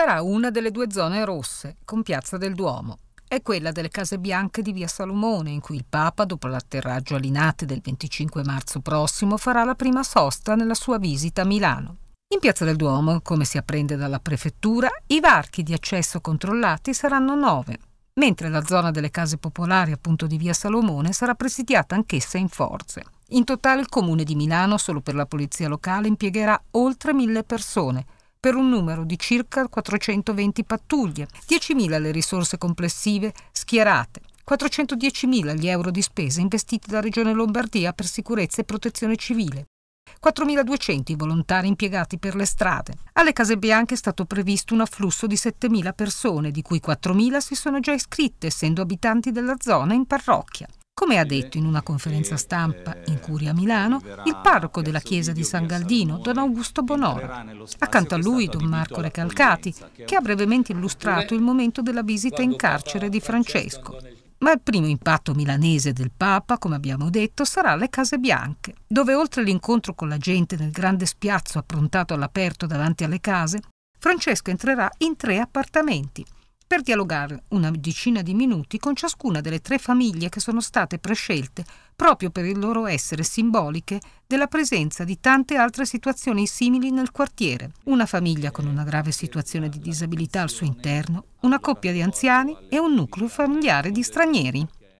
sarà una delle due zone rosse, con Piazza del Duomo. È quella delle Case Bianche di Via Salomone, in cui il Papa, dopo l'atterraggio a Linate del 25 marzo prossimo, farà la prima sosta nella sua visita a Milano. In Piazza del Duomo, come si apprende dalla prefettura, i varchi di accesso controllati saranno nove, mentre la zona delle case popolari, appunto di Via Salomone, sarà presidiata anch'essa in forze. In totale il comune di Milano, solo per la polizia locale, impiegherà oltre mille persone, per un numero di circa 420 pattuglie, 10.000 le risorse complessive schierate, 410.000 gli euro di spesa investiti dalla Regione Lombardia per sicurezza e protezione civile. 4.200 i volontari impiegati per le strade. Alle Case Bianche è stato previsto un afflusso di 7.000 persone, di cui 4.000 si sono già iscritte, essendo abitanti della zona in parrocchia. Come ha detto in una conferenza stampa in Curia a Milano il parroco della chiesa di San Galdino, don Augusto Bonora. Accanto a lui don Marco Recalcati, che ha brevemente illustrato il momento della visita in carcere di Francesco. Ma il primo impatto milanese del Papa, come abbiamo detto, sarà alle Case Bianche, dove oltre all'incontro con la gente nel grande spiazzo approntato all'aperto davanti alle case, Francesco entrerà in tre appartamenti, per dialogare una decina di minuti con ciascuna delle tre famiglie che sono state prescelte proprio per il loro essere simboliche della presenza di tante altre situazioni simili nel quartiere. Una famiglia con una grave situazione di disabilità al suo interno, una coppia di anziani e un nucleo familiare di stranieri.